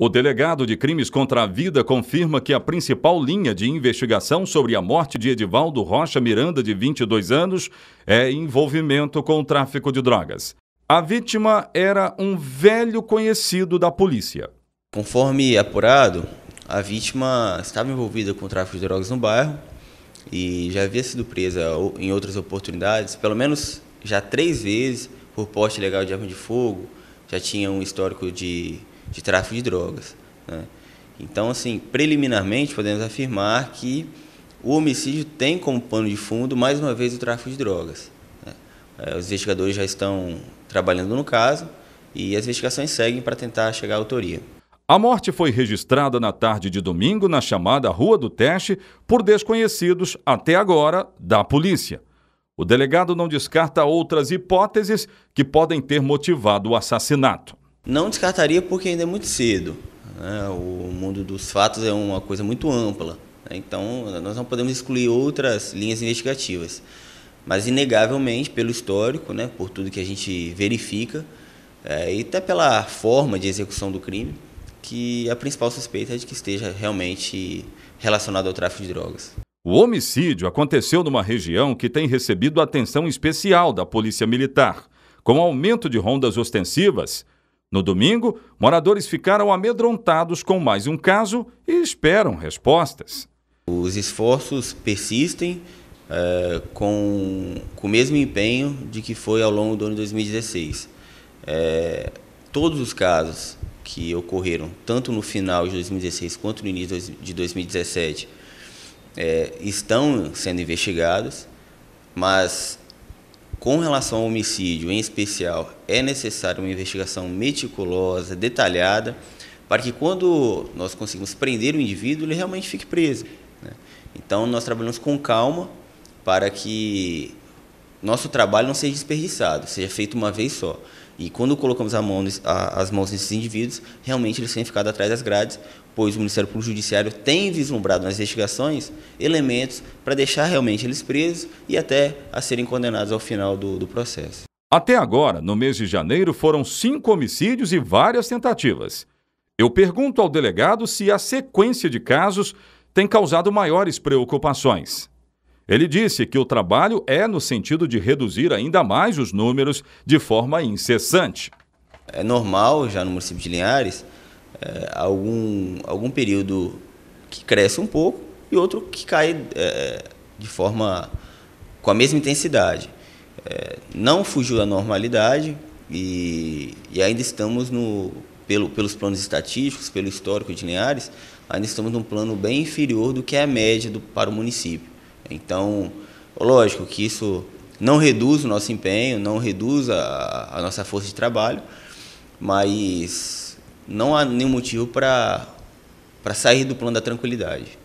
O delegado de crimes contra a vida confirma que a principal linha de investigação sobre a morte de Edivaldo Rocha Miranda, de 22 anos, é envolvimento com o tráfico de drogas. A vítima era um velho conhecido da polícia. Conforme apurado, a vítima estava envolvida com o tráfico de drogas no bairro e já havia sido presa em outras oportunidades, pelo menos já três vezes, por porte ilegal de arma de fogo, já tinha um histórico de de tráfico de drogas. Né? Então, assim, preliminarmente podemos afirmar que o homicídio tem como pano de fundo, mais uma vez, o tráfico de drogas. Né? É, os investigadores já estão trabalhando no caso e as investigações seguem para tentar chegar à autoria. A morte foi registrada na tarde de domingo na chamada Rua do Teste por desconhecidos, até agora, da polícia. O delegado não descarta outras hipóteses que podem ter motivado o assassinato. Não descartaria porque ainda é muito cedo. Né? O mundo dos fatos é uma coisa muito ampla. Né? Então, nós não podemos excluir outras linhas investigativas. Mas, inegavelmente, pelo histórico, né? por tudo que a gente verifica, é, e até pela forma de execução do crime, que a principal suspeita é de que esteja realmente relacionado ao tráfico de drogas. O homicídio aconteceu numa região que tem recebido atenção especial da Polícia Militar. Com aumento de rondas ostensivas, no domingo, moradores ficaram amedrontados com mais um caso e esperam respostas. Os esforços persistem é, com, com o mesmo empenho de que foi ao longo do ano de 2016. É, eh, todos os casos que ocorreram, tanto no final de 2016 quanto no início de 2017, é, eh, estão sendo investigados, mas com relação ao homicídio, em especial, é necessária uma investigação meticulosa, detalhada, para que quando nós conseguimos prender o indivíduo, ele realmente fique preso. Né? Então, nós trabalhamos com calma para que nosso trabalho não seja desperdiçado, seja feito uma vez só. E quando colocamos mão, a, as mãos nesses indivíduos, realmente eles têm ficado atrás das grades, pois o Ministério Público Judiciário tem vislumbrado nas investigações elementos para deixar realmente eles presos e até a serem condenados ao final do, do processo. Até agora, no mês de janeiro, foram cinco homicídios e várias tentativas. Eu pergunto ao delegado se a sequência de casos tem causado maiores preocupações. Ele disse que o trabalho é no sentido de reduzir ainda mais os números de forma incessante. É normal, já no município de Linhares, é, algum, algum período que cresce um pouco e outro que cai é, de forma com a mesma intensidade. É, não fugiu da normalidade e, e ainda estamos no, pelo, pelos planos estatísticos, pelo histórico de Linhares, ainda estamos num plano bem inferior do que é a média do, para o município. Então, lógico que isso não reduz o nosso empenho, não reduz a, a nossa força de trabalho, mas não há nenhum motivo para sair do plano da tranquilidade.